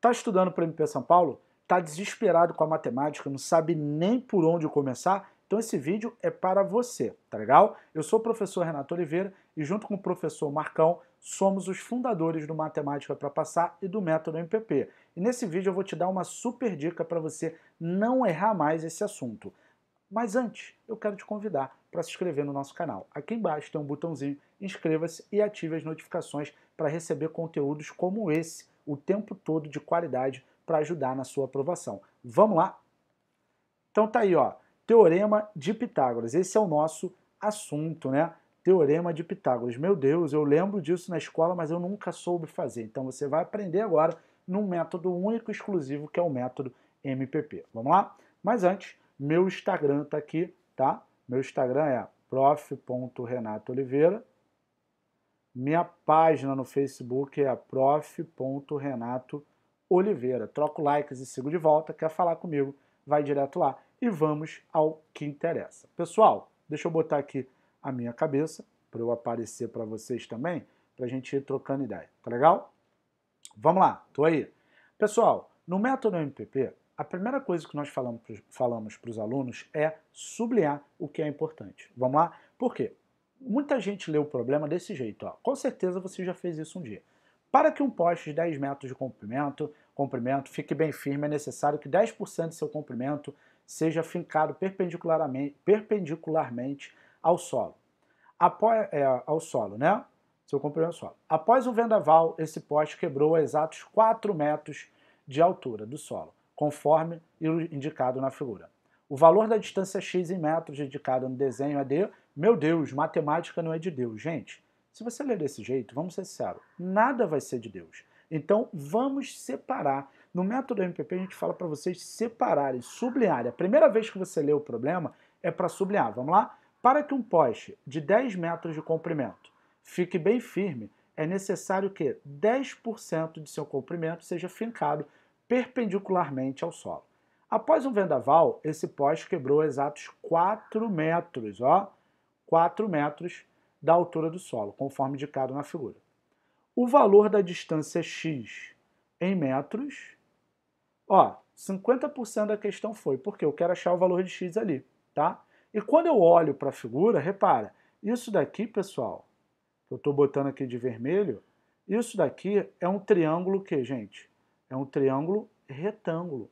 Está estudando para o MP São Paulo? Está desesperado com a matemática, não sabe nem por onde começar? Então esse vídeo é para você, tá legal? Eu sou o professor Renato Oliveira e junto com o professor Marcão somos os fundadores do Matemática para Passar e do Método MPP. E nesse vídeo eu vou te dar uma super dica para você não errar mais esse assunto. Mas antes, eu quero te convidar para se inscrever no nosso canal. Aqui embaixo tem um botãozinho, inscreva-se e ative as notificações para receber conteúdos como esse o tempo todo de qualidade para ajudar na sua aprovação. Vamos lá? Então tá aí, ó, Teorema de Pitágoras. Esse é o nosso assunto, né? Teorema de Pitágoras. Meu Deus, eu lembro disso na escola, mas eu nunca soube fazer. Então você vai aprender agora num método único e exclusivo que é o método MPP. Vamos lá? Mas antes, meu Instagram tá aqui, tá? Meu Instagram é prof.renatooliveira minha página no Facebook é a prof.renato Oliveira. Troca o likes e sigo de volta. Quer falar comigo? Vai direto lá. E vamos ao que interessa. Pessoal, deixa eu botar aqui a minha cabeça para eu aparecer para vocês também, para a gente ir trocando ideia. Tá legal? Vamos lá, tô aí. Pessoal, no método MPP, a primeira coisa que nós falamos para os alunos é sublinhar o que é importante. Vamos lá? Por quê? Muita gente lê o problema desse jeito. Ó. Com certeza você já fez isso um dia. Para que um poste de 10 metros de comprimento, comprimento fique bem firme, é necessário que 10% de seu comprimento seja fincado perpendicularmente, perpendicularmente ao solo. Após, é, ao solo, né? Seu comprimento solo. Após o vendaval, esse poste quebrou a exatos 4 metros de altura do solo, conforme indicado na figura. O valor da distância é x em metros indicado no desenho é de meu Deus, matemática não é de Deus. Gente, se você ler desse jeito, vamos ser sinceros, nada vai ser de Deus. Então vamos separar. No método MPP a gente fala para vocês separarem, sublinharem. A primeira vez que você lê o problema é para sublinhar. Vamos lá? Para que um poste de 10 metros de comprimento fique bem firme, é necessário que 10% de seu comprimento seja fincado perpendicularmente ao solo. Após um vendaval, esse poste quebrou exatos 4 metros, ó. 4 metros da altura do solo, conforme indicado na figura. O valor da distância x em metros, ó, 50% da questão foi, porque eu quero achar o valor de x ali, tá? E quando eu olho para a figura, repara, isso daqui, pessoal, que eu estou botando aqui de vermelho, isso daqui é um triângulo que, gente? É um triângulo retângulo.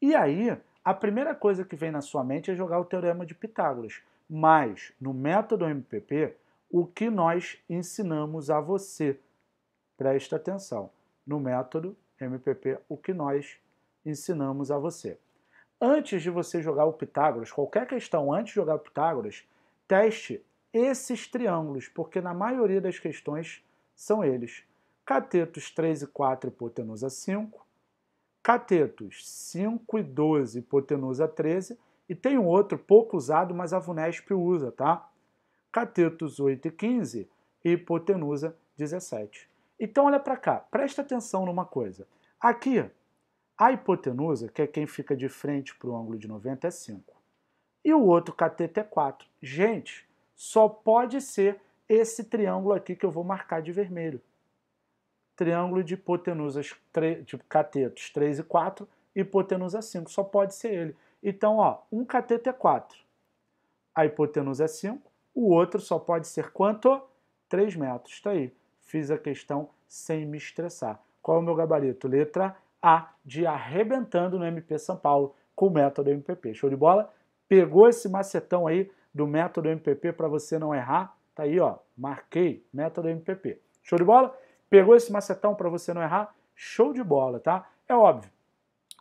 E aí, a primeira coisa que vem na sua mente é jogar o Teorema de Pitágoras. Mas no método MPP, o que nós ensinamos a você? Presta atenção. No método MPP, o que nós ensinamos a você? Antes de você jogar o Pitágoras, qualquer questão antes de jogar o Pitágoras, teste esses triângulos, porque na maioria das questões são eles. Catetos 3 e 4, hipotenusa 5. Catetos 5 e 12, hipotenusa 13 e tem um outro pouco usado, mas a VUNESP usa, tá? Catetos 8 e 15 e hipotenusa 17. Então olha para cá, presta atenção numa coisa. Aqui, a hipotenusa, que é quem fica de frente para o ângulo de 90, é 5. E o outro cateto é 4. Gente, só pode ser esse triângulo aqui que eu vou marcar de vermelho. Triângulo de hipotenusas, de catetos 3 e 4, hipotenusa 5. Só pode ser ele. Então, ó, um cateto é 4, a hipotenusa é 5, o outro só pode ser quanto? 3 metros. Está aí. Fiz a questão sem me estressar. Qual é o meu gabarito? Letra A, de arrebentando no MP São Paulo com o método MPP. Show de bola? Pegou esse macetão aí do método MPP para você não errar? Está aí, ó. Marquei método MPP. Show de bola? Pegou esse macetão para você não errar? Show de bola, tá? É óbvio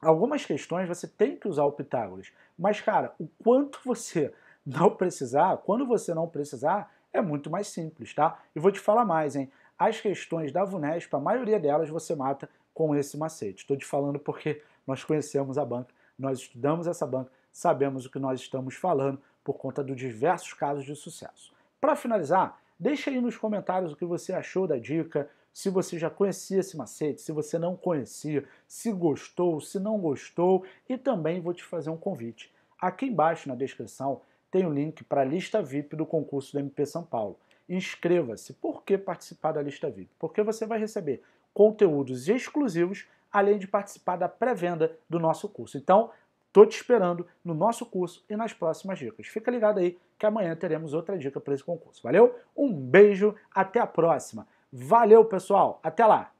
algumas questões você tem que usar o Pitágoras, mas cara, o quanto você não precisar, quando você não precisar, é muito mais simples, tá? E vou te falar mais, hein? As questões da VUNESP, a maioria delas você mata com esse macete. Estou te falando porque nós conhecemos a banca, nós estudamos essa banca, sabemos o que nós estamos falando por conta dos diversos casos de sucesso. Para finalizar, deixa aí nos comentários o que você achou da dica, se você já conhecia esse macete, se você não conhecia, se gostou, se não gostou. E também vou te fazer um convite. Aqui embaixo na descrição tem o um link para a lista VIP do concurso do MP São Paulo. Inscreva-se. Por que participar da lista VIP? Porque você vai receber conteúdos exclusivos, além de participar da pré-venda do nosso curso. Então, estou te esperando no nosso curso e nas próximas dicas. Fica ligado aí que amanhã teremos outra dica para esse concurso. Valeu? Um beijo, até a próxima! Valeu, pessoal. Até lá.